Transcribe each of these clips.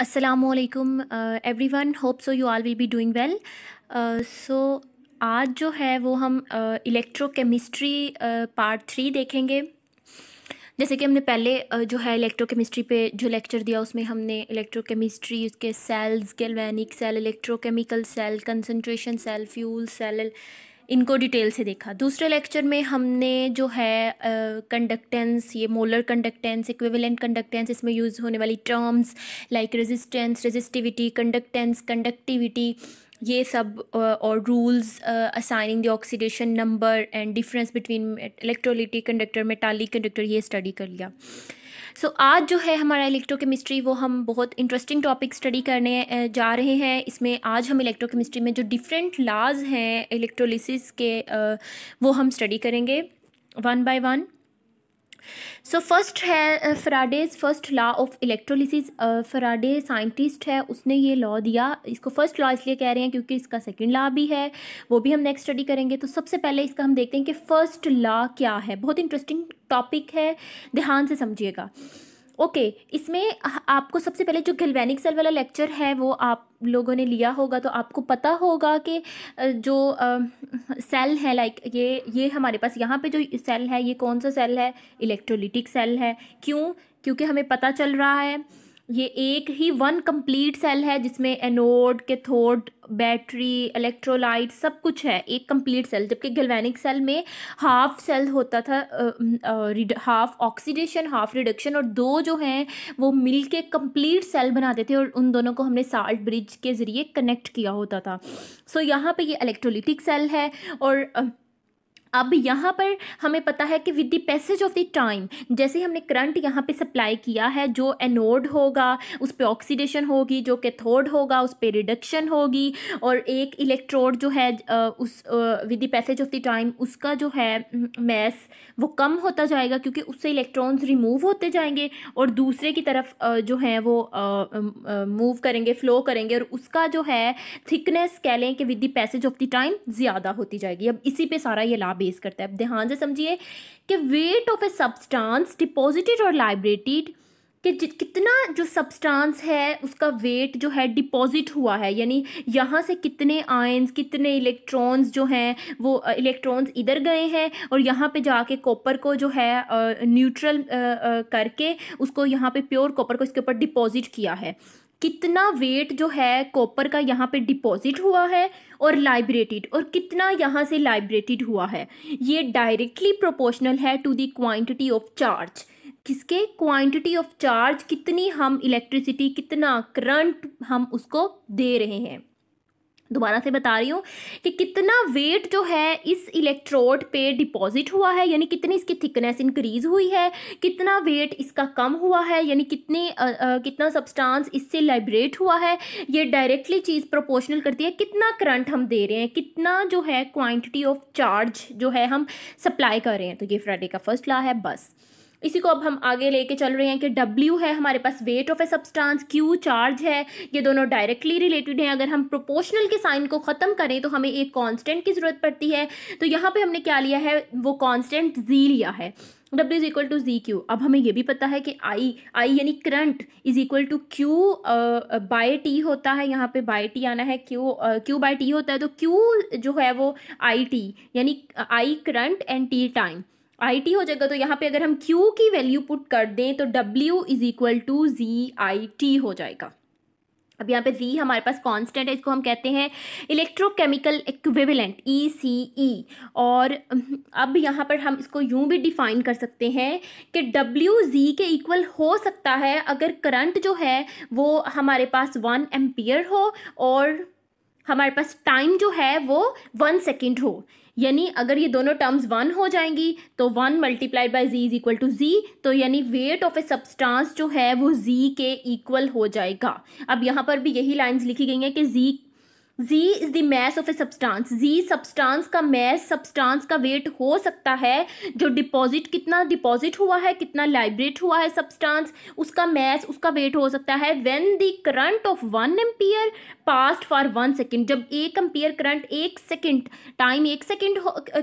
असलकम everyone hope so you all will be doing well so आज जो है वो हम इलेक्ट्रोकेमिस्ट्री पार्ट थ्री देखेंगे जैसे कि हमने पहले uh, जो है इलेक्ट्रोकेमिस्ट्री पे जो लेक्चर दिया उसमें हमने इलेक्ट्रोकेमिस्ट्री उसके cells galvanic cell electrochemical cell concentration cell fuel cell इनको डिटेल से देखा दूसरे लेक्चर में हमने जो है कंडक्टेंस uh, ये मोलर कंडक्टेंस इक्विवेलेंट कंडक्टेंस इसमें यूज़ होने वाली terms like resistance resistivity conductance conductivity ये सब और rules assigning the oxidation number and difference between electrolytic conductor metallic conductor ये स्टडी कर लिया सो so, आज जो है हमारा इलेक्ट्रोकेमिस्ट्री वो हम बहुत इंटरेस्टिंग टॉपिक स्टडी करने जा रहे हैं इसमें आज हम इलेक्ट्रोकेमिस्ट्री में जो डिफरेंट लाज हैं इलेक्ट्रोलिसिस के वो हम स्टडी करेंगे one by one so first है Faraday's first law of electrolysis Faraday scientist है उसने ये लॉ दिया इसको फर्स्ट लॉ इसलिए कह रहे हैं क्योंकि इसका सेकंड लॉ भी है वो भी हम नेक्स्ट स्टडी करेंगे तो सबसे पहले इसका हम देखते हैं कि फ़र्स्ट लॉ क्या है बहुत इंटरेस्टिंग टॉपिक है ध्यान से समझिएगा ओके इसमें आपको सबसे पहले जो गिल्वेनिक सेल वाला लेक्चर है वो आप लोगों ने लिया होगा तो आपको पता होगा कि जो सेल है लाइक ये ये हमारे पास यहाँ पे जो सेल है ये कौन सा सेल है इलेक्ट्रोलिटिक सेल है क्यों क्योंकि हमें पता चल रहा है ये एक ही वन कंप्लीट सेल है जिसमें एनोड कैथोड बैटरी इलेक्ट्रोलाइट सब कुछ है एक कंप्लीट सेल जबकि गैल्वेनिक सेल में हाफ सेल होता था हाफ ऑक्सीडेशन हाफ रिडक्शन और दो जो हैं वो मिलके कंप्लीट कम्प्लीट सेल बनाते थे और उन दोनों को हमने साल्ट ब्रिज के ज़रिए कनेक्ट किया होता था सो so, यहाँ पे ये इलेक्ट्रोलिटिक सेल है और uh, अब यहाँ पर हमें पता है कि with the passage of the time जैसे हमने करंट यहाँ पे सप्लाई किया है जो एनोड होगा उस पर ऑक्सीडेशन होगी जो कैथोड होगा उस पर रिडक्शन होगी और एक इलेक्ट्रोड जो है उस with the passage of the time उसका जो है मैस वो कम होता जाएगा क्योंकि उससे इलेक्ट्रॉन्स रिमूव होते जाएंगे और दूसरे की तरफ जो है वो मूव करेंगे फ्लो करेंगे और उसका जो है थिकनेस कह लें कि with the passage of the time ज़्यादा होती जाएगी अब इसी पे सारा ये ला बेस करता है अब ध्यान से समझिए कि weight of a substance deposited और लाइब्रेटेड कि कितना जो सब्सटेंस है उसका वेट जो है डिपॉजिट हुआ है यानी यहाँ से कितने आयंस कितने इलेक्ट्रॉन्स जो हैं वो इलेक्ट्रॉन्स इधर गए हैं और यहाँ पे जाके कॉपर को जो है न्यूट्रल करके उसको यहाँ पे प्योर कॉपर को इसके ऊपर डिपॉजिट किया है कितना वेट जो है कॉपर का यहाँ पे डिपॉजिट हुआ है और लाइब्रेटेड और कितना यहाँ से लाइब्रेटेड हुआ है ये डायरेक्टली प्रोपोर्शनल है to the quantity of charge किसके क्वांटिटी ऑफ चार्ज कितनी हम इलेक्ट्रिसिटी कितना करंट हम उसको दे रहे हैं दोबारा से बता रही हूँ कि कितना वेट जो है इस इलेक्ट्रोड पे डिपॉजिट हुआ है यानी कितनी इसकी थिकनेस इंक्रीज हुई है कितना वेट इसका कम हुआ है यानी कितने आ, आ, कितना सब्सटेंस इससे लाइब्रेट हुआ है ये डायरेक्टली चीज़ प्रोपोर्शनल करती है कितना करंट हम दे रहे हैं कितना जो है क्वांटिटी ऑफ चार्ज जो है हम सप्लाई कर रहे हैं तो ये फ्राइडे का फर्स्ट ला है बस इसी को अब हम आगे लेके चल रहे हैं कि डब्ल्यू है हमारे पास weight of a substance Q charge है ये दोनों डायरेक्टली रिलेटेड हैं अगर हम प्रोपोर्शनल के साइन को ख़त्म करें तो हमें एक कांस्टेंट की ज़रूरत पड़ती है तो यहाँ पे हमने क्या लिया है वो कांस्टेंट जी लिया है W is equal to Z Q अब हमें ये भी पता है कि आई आई यानी current is equal to Q by T होता है यहाँ पे बाय टी आना है क्यू क्यू बाय टी होता है तो क्यू जो है वो आई टी यानी I current and T time I T हो जाएगा तो यहाँ पे अगर हम क्यू की वैल्यू पुट कर दें तो W is equal to Z I T हो जाएगा अब यहाँ पे जी हमारे पास कांस्टेंट है इसको हम कहते हैं इलेक्ट्रोकेमिकल इक्विवेलेंट ई सी ई और अब यहाँ पर हम इसको यूँ भी डिफाइन कर सकते हैं कि डब्ल्यू जी के इक्वल हो सकता है अगर करंट जो है वो हमारे पास वन एम्पियर हो और हमारे पास टाइम जो है वो वन सेकेंड हो यानी अगर ये दोनों टर्म्स वन हो जाएंगी तो one multiplied by Z is equal to Z तो यानी वेट ऑफ ए सब्सटांस जो है वो जी के इक्वल हो जाएगा अब यहाँ पर भी यही लाइंस लिखी गई हैं कि Z Z is the mass of a substance. Z substance का मैस substance का वेट हो सकता है जो डिपॉजिट कितना डिपॉजिट हुआ है कितना लाइब्रेट हुआ है substance उसका मैस उसका वेट हो सकता है When the current of one ampere passed for one second जब एक एम्पियर करंट एक सेकेंड टाइम एक सेकेंड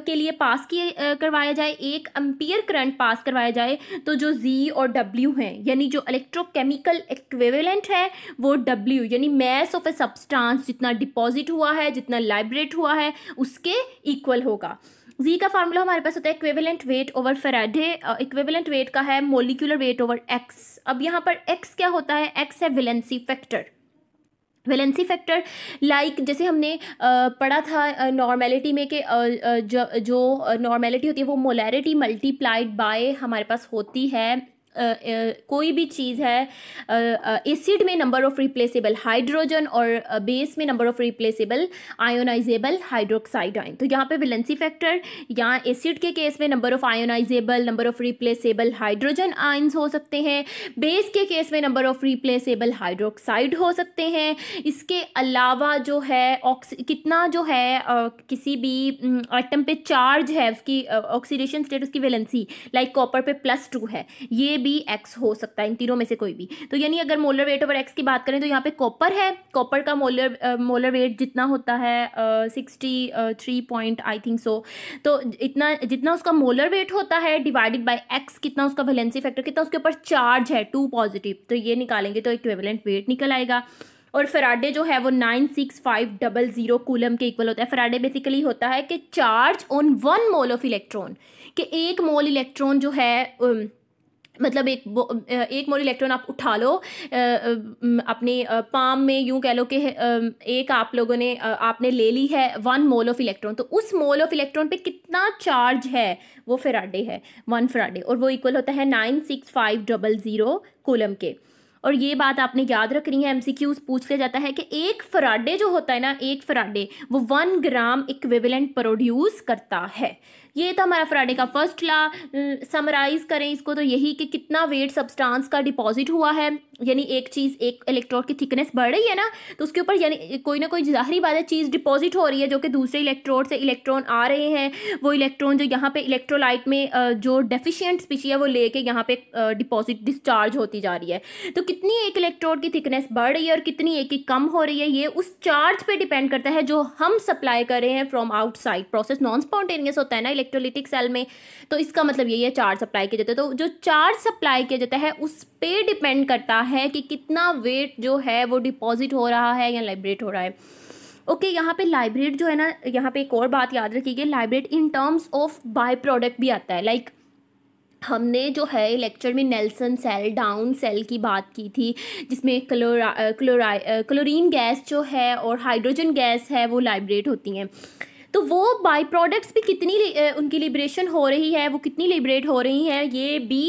के लिए पास किए करवाया जाए एक एम्पियर करंट पास करवाया जाए तो जो जी और डब्ल्यू हैं यानी जो electrochemical equivalent है वो डब्ल्यू यानी मैस ऑफ ए substance जितना deposit डिपॉजिट हुआ है जितना लाइब्रेट हुआ है उसके इक्वल होगा जी का फार्मूला हमारे पास होता है equivalent weight over Faraday equivalent weight का है मोलिकुलर वेट ओवर एक्स अब यहाँ पर एक्स क्या होता है एक्स है valency factor valency factor like जैसे हमने पढ़ा था नॉर्मेलिटी में कि जो नॉर्मेलिटी होती है वो मोलैरिटी मल्टीप्लाइड बाय हमारे पास होती है कोई भी चीज़ है एसिड में नंबर ऑफ रिप्लेसेबल हाइड्रोजन और बेस में number of replaceable ionizable hydroxide ion तो यहाँ पे विलेंसी फैक्टर यहाँ एसिड के केस में number of ionizable number of replaceable hydrogen ions हो सकते हैं बेस के केस में नंबर ऑफ रिप्लेसेबल हाइड्रोक्साइड हो सकते हैं इसके अलावा जो है कितना जो है किसी भी एटम पे चार्ज है उसकी ऑक्सीडेशन स्टेट उसकी वेलेंसी लाइक कॉपर पे प्लस टू है ये भी एक्स हो सकता है इन तीनों में से कोई भी तो यानी अगर मोलर वेट ओवर एक्स की बात करें तो यहाँ पे कॉपर है कॉपर का मोलर मोलर वेट जितना होता है sixty three point I think so तो इतना जितना उसका मोलर वेट होता है डिवाइडेड बाय एक्स कितना उसका वैलेंसी फैक्टर कितना उसके ऊपर चार्ज है टू पॉजिटिव तो ये निकालेंगे तो इक्वेवलेंट वेट निकल आएगा और फराडे जो है वो nine six five double zero coulomb के इक्वल होता है फराडे बेसिकली होता है कि charge on one mole of electron कि एक मोल इलेक्ट्रॉन जो है um, मतलब एक एक मोल इलेक्ट्रॉन आप उठा लो अपने पाम में यूं कह लो कि एक आप लोगों ने आपने ले ली है वन मोल ऑफ इलेक्ट्रॉन तो उस मोल ऑफ इलेक्ट्रॉन पे कितना चार्ज है वो फ्राडे है वन फ्राडे और वो इक्वल होता है nine six five double zero coulomb के और ये बात आपने याद रखनी है एमसीक्यूज पूछ लिया जाता है कि एक फराडे जो होता है ना एक फराडे वो वन ग्राम इक्विवेलेंट प्रोड्यूस करता है ये था हमारा फ्राइडे का फर्स्ट ला समराइज करें इसको तो यही कि कितना वेट सब्सटेंस का डिपॉजिट हुआ है यानी एक चीज़ एक इलेक्ट्रोड की थिकनेस बढ़ रही है ना तो उसके ऊपर यानी कोई ना कोई जाहरी बात है चीज़ डिपॉजिट हो रही है जो कि दूसरे इलेक्ट्रोड से इलेक्ट्रॉन आ रहे हैं वो इलेक्ट्रॉन जो यहाँ पे इलेक्ट्रोलाइट में जो डेफिशियंट स्पीशी है वो लेके यहाँ पे डिपॉजिट डिस्चार्ज होती जा रही है तो कितनी एक इलेक्ट्रोड की थिकनेस बढ़ रही है और कितनी एक की कम हो रही है ये उस चार्ज पर डिपेंड करता है जो हम सप्लाई कर रहे हैं from outside process non spontaneous होता है ना इलेक्ट्रोलिटिक सेल में तो इसका मतलब यही है चार्ज सप्लाई किया जाता है तो जो चार्ज सप्लाई किया जाता है उस पर डिपेंड करता है कि कितना वेट जो है वो डिपॉजिट हो रहा है या लाइब्रेट हो रहा है ओके okay, यहाँ पे लाइब्रेट जो है ना यहाँ पे एक और बात याद रखिए liberate in terms of byproduct भी आता है लाइक like, हमने जो है लेक्चर में नेल्सन सेल डाउन सेल की बात की थी जिसमें क्लोरा क्लोरा क्लोरीन गैस जो है और हाइड्रोजन गैस है वो लाइब्रेट होती हैं तो वो बाई प्रोडक्ट्स भी कितनी उनकी लिब्रेशन हो रही है वो कितनी लिबरेट हो रही हैं ये भी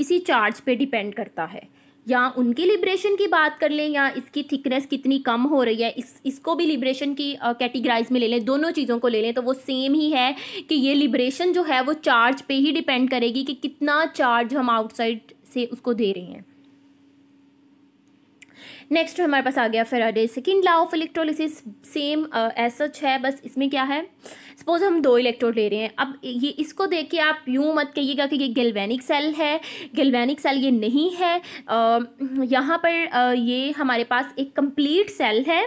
इसी चार्ज पे डिपेंड करता है या उनकी लिब्रेशन की बात कर लें या इसकी थिकनेस कितनी कम हो रही है इस इसको भी लिब्रेशन की कैटेगराइज में ले लें दोनों चीज़ों को ले लें तो वो सेम ही है कि ये लिब्रेशन जो है वो चार्ज पे ही डिपेंड करेगी कि कितना चार्ज हम आउटसाइड से उसको दे रहे हैं नेक्स्ट हमारे पास आ गया Faraday second law of electrolysis same as such है बस इसमें क्या है सपोज हम दो इलेक्ट्रोड ले रहे हैं अब ये इसको देख के आप यूँ मत कहिएगा कि ये गिलवैनिक सेल है गैल्वेनिक सेल ये नहीं है uh, यहाँ पर uh, ये हमारे पास एक कंप्लीट सेल है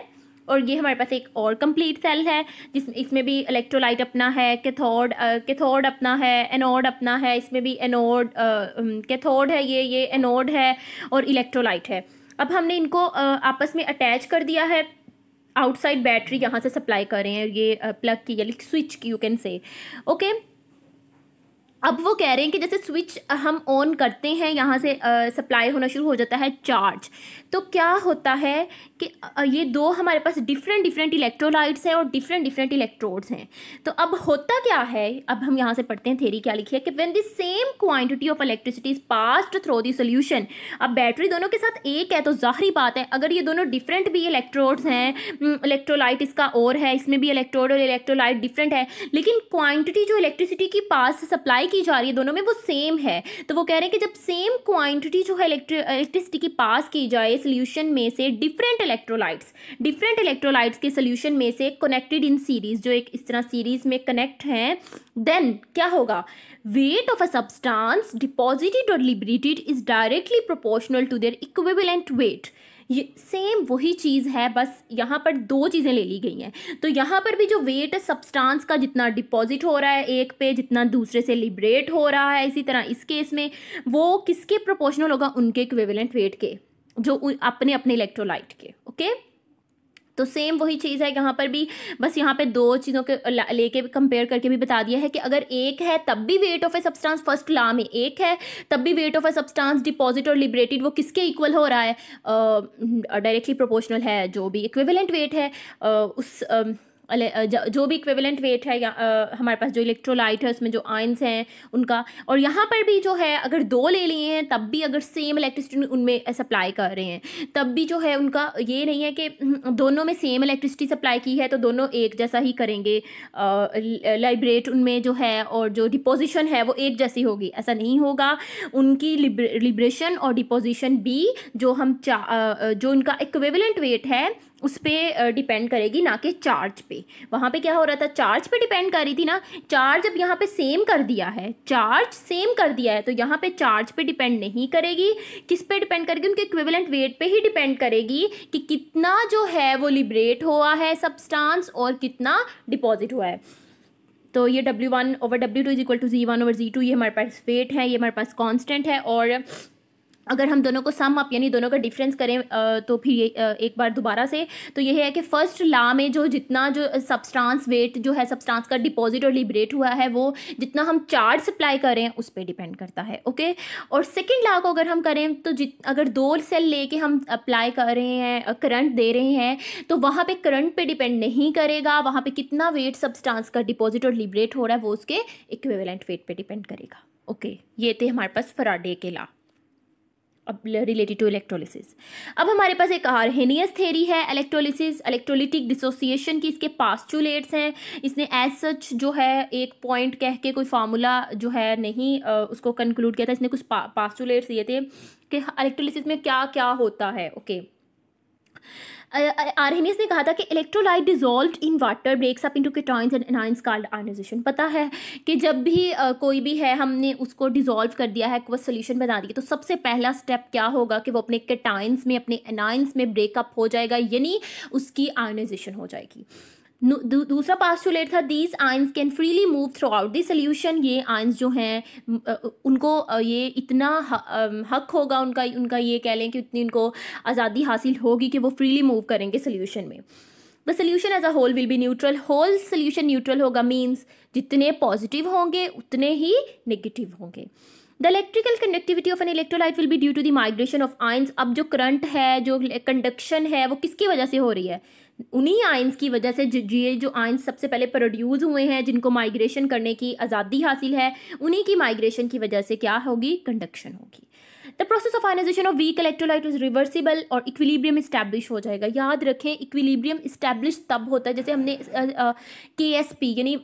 और ये हमारे पास एक और कंप्लीट सेल है जिस इसमें भी इलेक्ट्रोलाइट अपना है कैथोड कैथोड uh, अपना है एनोड अपना है इसमें भी एनोड कैथोड um, है ये ये एनोड है और इलेक्ट्रोलाइट है अब हमने इनको आपस में अटैच कर दिया है आउटसाइड बैटरी यहाँ से सप्लाई कर रहे हैं ये प्लग की या स्विच की यू कैन से ओके अब वो कह रहे हैं कि जैसे स्विच हम ऑन करते हैं यहाँ से सप्लाई होना शुरू हो जाता है चार्ज तो क्या होता है कि ये दो हमारे पास डिफरेंट डिफरेंट इलेक्ट्रोलाइट्स हैं और डिफरेंट डिफरेंट इलेक्ट्रोड्स हैं तो अब होता क्या है अब हम यहाँ से पढ़ते हैं थेरी क्या लिखी है कि when the same quantity of electricity is passed through the solution अब बैटरी दोनों के साथ एक है तो ज़ाहरी बात है अगर ये दोनों डिफरेंट भी इलेक्ट्रोड्स हैं इलेक्ट्रोलाइट इसका और है इसमें भी इलेक्ट्रोड और इलेक्ट्रोलाइट डिफरेंट है लेकिन क्वान्टिटी जो इलेक्ट्रिसिटी की पास सप्लाई अप्लाई की जा रही है दोनों में वो सेम है तो वो कह रहे हैं कि जब सेम क्वांटिटी जो है इलेक्ट्रिसिटी की पास की जाए सोल्यूशन में से डिफरेंट इलेक्ट्रोलाइट्स डिफरेंट इलेक्ट्रोलाइट्स के सोल्यूशन में से कनेक्टेड इन सीरीज जो एक इस तरह सीरीज में कनेक्ट हैं देन क्या होगा weight of a substance deposited और liberated is directly proportional to their equivalent weight ये सेम वही चीज़ है बस यहाँ पर दो चीज़ें ले ली गई हैं तो यहाँ पर भी जो वेट है सब्सटेंस का जितना डिपॉजिट हो रहा है एक पे जितना दूसरे से लिबरेट हो रहा है इसी तरह इस केस में वो किसके प्रोपोर्शनल होगा उनके इक्विवेलेंट वेट के जो अपने अपने इलेक्ट्रोलाइट के ओके तो सेम वही चीज़ है यहाँ पर भी बस यहाँ पे दो चीज़ों के लेके कंपेयर करके भी बता दिया है कि अगर एक है तब भी weight of a substance first law में एक है तब भी weight of a substance deposit और लिबरेटेड वो किसके इक्वल हो रहा है डायरेक्टली प्रोपोर्शनल है जो भी इक्विवेलेंट वेट है आ, उस आ, जो भी इक्विवेलेंट वेट है या आ, हमारे पास जो इलेक्ट्रोलाइट है उसमें जो आयंस हैं उनका और यहाँ पर भी जो है अगर दो ले लिए हैं तब भी अगर सेम इलेक्ट्रिसिटी उनमें सप्लाई कर रहे हैं तब भी जो है उनका ये नहीं है कि हम्म, दोनों में सेम इलेक्ट्रिसिटी सप्लाई की है तो दोनों एक जैसा ही करेंगे लाइब्रेट उनमें जो है और जो डिपोजिशन है वो एक जैसी होगी ऐसा नहीं होगा उनकी लिब्रेशन और डिपोजिशन भी जो हम जो उनका इक्विवेलेंट वेट है उस पर डिपेंड करेगी ना कि चार्ज पे वहाँ पे क्या हो रहा था चार्ज पे डिपेंड कर रही थी ना चार्ज अब यहाँ पे सेम कर दिया है चार्ज सेम कर दिया है तो यहाँ पे चार्ज पे डिपेंड नहीं करेगी किस पे डिपेंड करेगी उनके इक्विवेलेंट वेट पे ही डिपेंड करेगी कि कितना जो है वो लिबरेट हुआ है सबस्टांस और कितना डिपॉजिट हुआ है तो ये one over W two is equal to Z one over Z two ये हमारे पास वेट है ये हमारे पास कॉन्स्टेंट है और अगर हम दोनों को सम अप यानी दोनों का डिफरेंस करें तो फिर ये एक बार दोबारा से तो ये है कि फर्स्ट ला में जो जितना जो सब्सटेंस वेट जो है सब्सटेंस का डिपॉजिट और लिबरेट हुआ है वो जितना हम चार्ज सप्लाई करें उस पर डिपेंड करता है ओके और सेकेंड ला को अगर हम करें तो जित अगर दो सेल लेके हम अप्लाई कर रहे हैं करंट दे रहे हैं तो वहाँ पर करंट पर डिपेंड नहीं करेगा वहाँ पर कितना वेट सब्सटांस का डिपॉजिट और लिबरेट हो रहा है वो उसके इक्वेलेंट वेट पर डिपेंड करेगा ओके ये थे हमारे पास फराडे के ला अब रिलेटेड टू इलेक्ट्रोलिसिस अब हमारे पास एक आरहेनियस थेरी है इलेक्ट्रोलिसिस इलेक्ट्रोलिटिक डिसोसिएशन की इसके पास टू लेट्स हैं इसने एज सच जो है एक पॉइंट कह के कोई फार्मूला जो है नहीं उसको कंक्लूड किया था इसने कुछ पास्टूलेट्स पास टू लेट्स दिए थे कि इलेक्ट्रोलिसिस में क्या क्या होता है ओके okay. आर ने कहा था कि electrolyte dissolve in water breaks up into cations and anions called ionization पता है कि जब भी कोई भी है हमने उसको डिजोल्व कर दिया है एक्वस सोल्यूशन बना दिया तो सबसे पहला स्टेप क्या होगा कि वो अपने केटाइंस में अपने अनाइंस में ब्रेकअप हो जाएगा यानी उसकी आयनाइजेशन हो जाएगी दूसरा पास्टुलेट था these ions can freely move throughout the solution ये आइंस जो हैं उनको ये इतना हक होगा उनका उनका ये कह लें कि उतनी उनको आज़ादी हासिल होगी कि वो फ्रीली मूव करेंगे सोल्यूशन में the solution as a whole will be neutral whole solution neutral होगा मीन्स जितने पॉजिटिव होंगे उतने ही नेगेटिव होंगे the electrical conductivity of an electrolyte will be due to the migration of ions अब जो करंट है जो कंडक्शन है वो किसकी वजह से हो रही है उन्हीं आइंस की वजह से ये जो आइंस सबसे पहले प्रोड्यूस हुए हैं जिनको माइग्रेशन करने की आज़ादी हासिल है उन्हीं की माइग्रेशन की वजह से क्या होगी कंडक्शन होगी the process of ionization of weak electrolyte is reversible और इक्विलिब्रियम इस्टेब्लिश हो जाएगा याद रखें इक्विलिब्रियम इस्टेब्लिश तब होता है जैसे हमने के एस पी यानी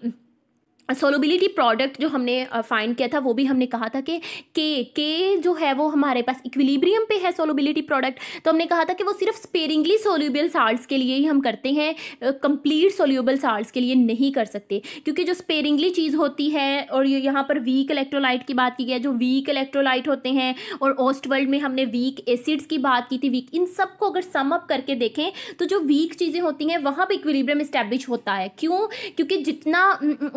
सोलोबिलिटी प्रोडक्ट जो हमने फाइंड किया था वो भी हमने कहा था कि के के जो है वो हमारे पास इक्विलिब्रियम पे है सोलोबिलिटी प्रोडक्ट तो हमने कहा था कि वो सिर्फ स्पेरिंगली सोल्यूबल साल्ट्स के लिए ही हम करते हैं कंप्लीट सोल्यूबल साल्ट्स के लिए नहीं कर सकते क्योंकि जो स्पेरिंगली चीज़ होती है और यहाँ पर वीक इलेक्ट्रोलाइट की बात की गई जो वीक इलेक्ट्रोलाइट होते हैं और ओस्ट वर्ल्ड में हमने वीक एसिड्स की बात की थी वीक इन सबको अगर सम अप करके देखें तो जो वीक चीज़ें होती हैं वहाँ पर इक्विलिब्रियम इस्टेब्लिश होता है क्यों क्योंकि जितना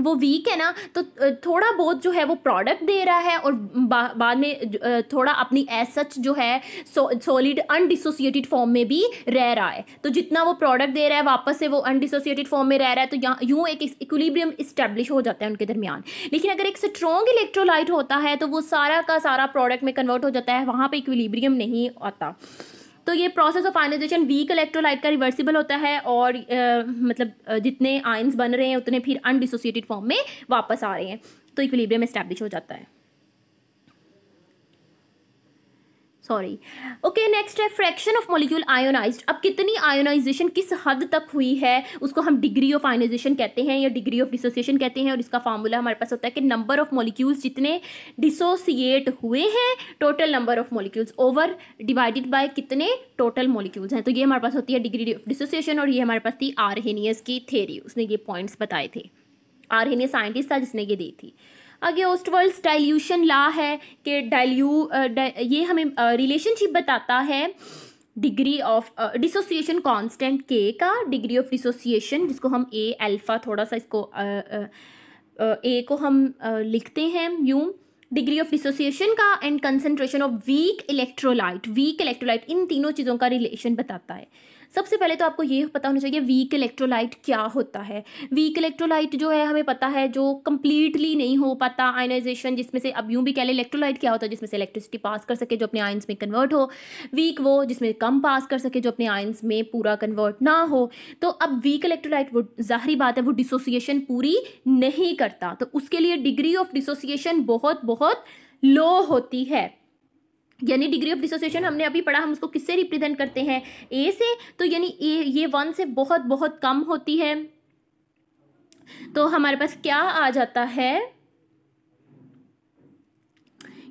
वो वीक ठीक है ना तो थोड़ा बहुत जो है वो प्रोडक्ट दे रहा है और बा, बाद में थोड़ा अपनी एसच सच जो है सॉलिड अनडिसोसिएटेड फॉर्म में भी रह रहा है तो जितना वो प्रोडक्ट दे रहा है वापस से वो अनडिसोसिएटेड फॉर्म में रह रहा है तो यहाँ यूँ एक इक्वलीब्रियम इस्टेब्लिश हो जाता है उनके दरमियान लेकिन अगर एक स्ट्रॉन्ग इलेक्ट्रोलाइट होता है तो वो सारा का सारा प्रोडक्ट में कन्वर्ट हो जाता है वहाँ पर इक्वलीब्रियम नहीं आता तो ये process of ionization weak electrolyte का रिवर्सिबल होता है और आ, मतलब जितने आयन्स बन रहे हैं उतने फिर अनडिसोसिएटेड फॉर्म में वापस आ रहे हैं तो इक्विलिब्रियम स्टैब्लिश हो जाता है सॉरी ओके नेक्स्ट है फ्रैक्शन ऑफ मॉलिक्यूल आयोनाइज्ड अब कितनी आयोनाइजेशन किस हद तक हुई है उसको हम डिग्री ऑफ आयोनाइजेशन कहते हैं या डिग्री ऑफ डिसोसिएशन कहते हैं और इसका फार्मूला हमारे पास होता है कि नंबर ऑफ मॉलिक्यूल्स जितने डिसोसिएट हुए हैं total number of molecules over divided by कितने टोटल मॉलिक्यूल्स हैं तो ये हमारे पास होती है डिग्री ऑफ डिसोसिएशन और ये हमारे पास थी आरहेनियस की थेरी उसने ये पॉइंट्स बताए थे आरहेनियस साइंटिस्ट था जिसने ये दी थी आगे ओस्टवर्ल्स डाइल्यूशन ला है कि डाइल्यू ये हमें रिलेशनशिप बताता है डिग्री ऑफ डिसोसिएशन कांस्टेंट के का डिग्री ऑफ डिसोसिएशन जिसको हम ए अल्फ़ा थोड़ा सा इसको ए को हम आ, लिखते हैं यू डिग्री ऑफ डिसोसिएशन का and concentration of weak electrolyte weak electrolyte इन तीनों चीज़ों का रिलेशन बताता है सबसे पहले तो आपको ये पता होना चाहिए वीक इलेक्ट्रोलाइट क्या होता है वीक इलेक्ट्रोलाइट जो है हमें पता है जो कंप्लीटली नहीं हो पाता आयनाइजेशन जिसमें से अब यूँ भी कह लें इलेक्ट्रोलाइट क्या होता है जिसमें से इलेक्ट्रिसिटी पास कर सके जो अपने आयंस में कन्वर्ट हो वीक वो जिसमें कम पास कर सके जो अपने आयंस में पूरा कन्वर्ट ना हो तो अब वीक इलेक्ट्रोलाइट वो जाहरी बात है वो डिसोसिएशन पूरी नहीं करता तो उसके लिए डिग्री ऑफ डिसोसिएशन बहुत बहुत लो होती है यानी डिग्री ऑफ डिसोसिएशन हमने अभी पढ़ा हम उसको किससे रिप्रेजेंट करते हैं ए से तो यानी ए ये वन से बहुत बहुत कम होती है तो हमारे पास क्या आ जाता है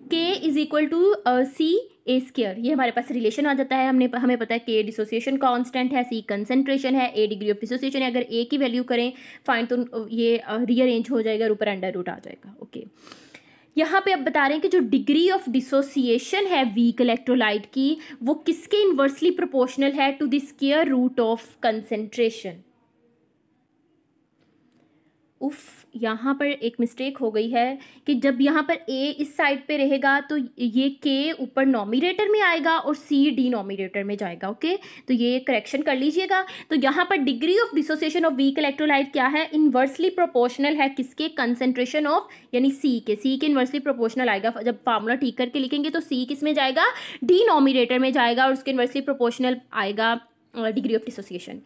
K is equal to C A square ये हमारे पास रिलेशन आ जाता है हमने हमें पता है के डिसोसिएशन कांस्टेंट है सी कंसंट्रेशन है ए डिग्री ऑफ डिसोसिएशन है अगर ए की वैल्यू करें फाइन तो ये रीअरेंज uh, हो जाएगा ऊपर अंडर रूट आ जाएगा ओके okay. यहाँ पे अब बता रहे हैं कि जो डिग्री ऑफ डिसोसिएशन है वीक इलेक्ट्रोलाइट की वो किसके इन्वर्सली प्रोपोर्शनल है to the square root of concentration उफ़ यहाँ पर एक मिस्टेक हो गई है कि जब यहाँ पर ए इस साइड पे रहेगा तो ये के ऊपर नॉमिनेटर में आएगा और सी डी नॉमिनेटर में जाएगा ओके तो ये करेक्शन कर लीजिएगा तो यहाँ पर degree of dissociation of weak electrolyte क्या है इन्वर्सली प्रोपोर्शनल है किसके कंसेंट्रेशन ऑफ यानी सी के सी के इन्वर्सली प्रोपोर्शनल आएगा जब फार्मूला ठीक करके लिखेंगे तो सी किस में जाएगा डी नॉमिनेटर में जाएगा और उसके इन्वर्सली प्रोपोर्शनल आएगा डिग्री ऑफ डिसोसिएशन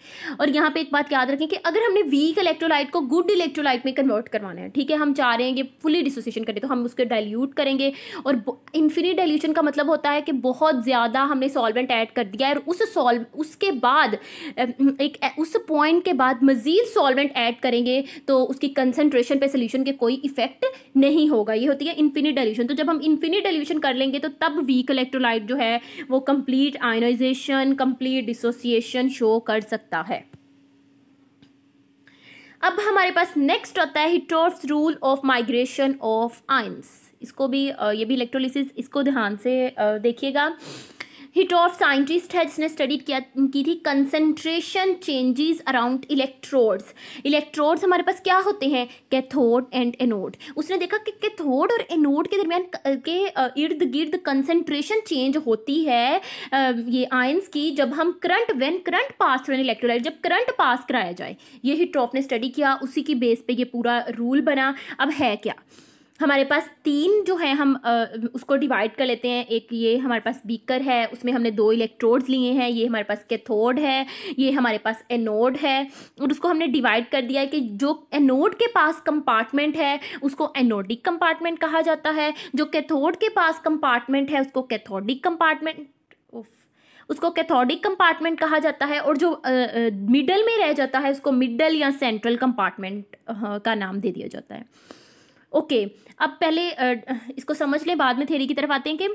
और यहाँ पे एक बात याद रखें कि अगर हमने वीक इलेक्ट्रोलाइट को गुड इलेक्ट्रोलाइट में कन्वर्ट करवाना है ठीक है हम चाह रहे हैं कि फुली डिसोसिएशन करें तो हम उसको डाइल्यूट करेंगे और इन्फिनिट डाइल्यूशन का मतलब होता है कि बहुत ज़्यादा हमने सॉल्वेंट ऐड कर दिया है और उस सॉल्व उसके बाद एक उस पॉइंट के बाद मज़ीद सॉल्वेंट ऐड करेंगे तो उसकी कंसनट्रेशन पर सोल्यूशन के कोई इफेक्ट नहीं होगा ये होती है इन्फिनिट डाइल्यूशन तो जब हम इन्फिनिट डाइल्यूशन कर लेंगे तो तब वीक इलेक्ट्रोलाइट जो है वो complete ionization complete dissociation variation show कर सकता है अब हमारे पास नेक्स्ट होता है Hittorf's rule of migration of ions इसको भी ये भी इलेक्ट्रोलिसिस इसको ध्यान से देखिएगा हिट ऑफ साइंटिस्ट है जिसने स्टडी किया की थी concentration changes around electrodes electrodes हमारे पास क्या होते हैं कैथोड एंड एनोड उसने देखा कि कैथोड और एनोड के दरमियान के इर्द गिर्द कंसेंट्रेशन चेंज होती है ये आयंस की जब हम current when current pass through electrolyte जब करंट पास कराया जाए ये हिट ऑफ ने स्टडी किया उसी की बेस पर यह पूरा रूल बना अब है क्या हमारे पास तीन जो है हम आ, उसको डिवाइड कर लेते हैं एक ये हमारे पास बीकर है उसमें हमने दो इलेक्ट्रोड्स लिए हैं ये हमारे पास कैथोड है ये हमारे पास एनोड है और उसको हमने डिवाइड कर दिया है कि जो एनोड के पास कंपार्टमेंट है उसको एनोडिक कंपार्टमेंट कहा जाता है जो कैथोड के पास कंपार्टमेंट है उसको कैथोडिक कंपार्टमेंट उसको कैथोडिक कंपार्टमेंट कहा जाता है और जो मिडल में रह जाता है उसको मिडल या सेंट्रल कंपार्टमेंट का नाम दे दिया जाता है ओके okay, अब पहले इसको समझ लें बाद में थेरी की तरफ आते हैं कि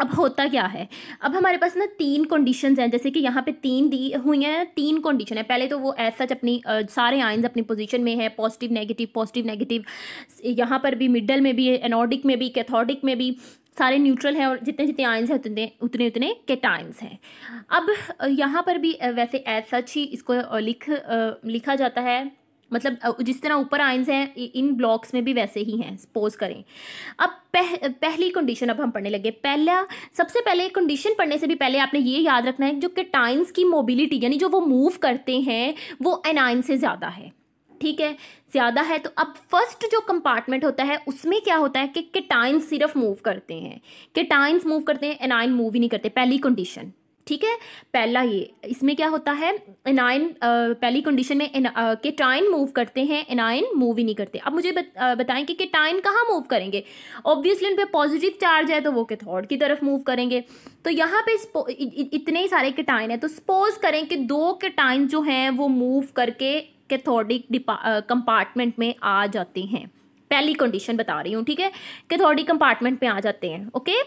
अब होता क्या है अब हमारे पास ना तीन कंडीशंस हैं जैसे कि यहाँ पे तीन दी हुई हैं तीन कंडीशन है पहले तो वो एज सच अपनी सारे आइंस अपनी पोजीशन में है पॉजिटिव नेगेटिव पॉजिटिव नेगेटिव यहाँ पर भी मिडल में भी एनोडिक में भी कैथोडिक में भी सारे न्यूट्रल हैं और जितने जितने आइंस हैं उतने उतने उतने केटाइंस हैं अब यहाँ पर भी वैसे एज सच ही इसको लिख लिखा जाता है मतलब जिस तरह ऊपर आइंस हैं इन ब्लॉक्स में भी वैसे ही हैं सपोज करें अब पह, पहली कंडीशन अब हम पढ़ने लगे पहला सबसे पहले कंडीशन पढ़ने से भी पहले आपने ये याद रखना है जो केटाइंस की मोबिलिटी यानी जो वो मूव करते हैं वो एनाइन से ज़्यादा है ठीक है ज़्यादा है तो अब फर्स्ट जो कंपार्टमेंट होता है उसमें क्या होता है कि केटाइंस सिर्फ मूव करते हैं केटाइंस मूव करते हैं एनाइन मूव ही नहीं करते पहली कंडीशन ठीक है पहला ये इसमें क्या होता है एनाइन पहली कंडीशन में एन, आ, केटाइन मूव करते हैं एनाइन मूव ही नहीं करते अब मुझे बत, आ, बताएं कि केटाइन कहाँ मूव करेंगे ऑब्वियसली उन पर पॉजिटिव चार्ज है तो वो कैथोड की तरफ मूव करेंगे तो यहाँ पे इ, इतने ही सारे केटाइन है तो सपोज करें कि दो केटाइन जो हैं वो मूव करके कैथोडिक कंपार्टमेंट में आ जाते हैं पहली कंडीशन बता रही हूँ ठीक है कैथोडिक कंपार्टमेंट में आ जाते हैं ओके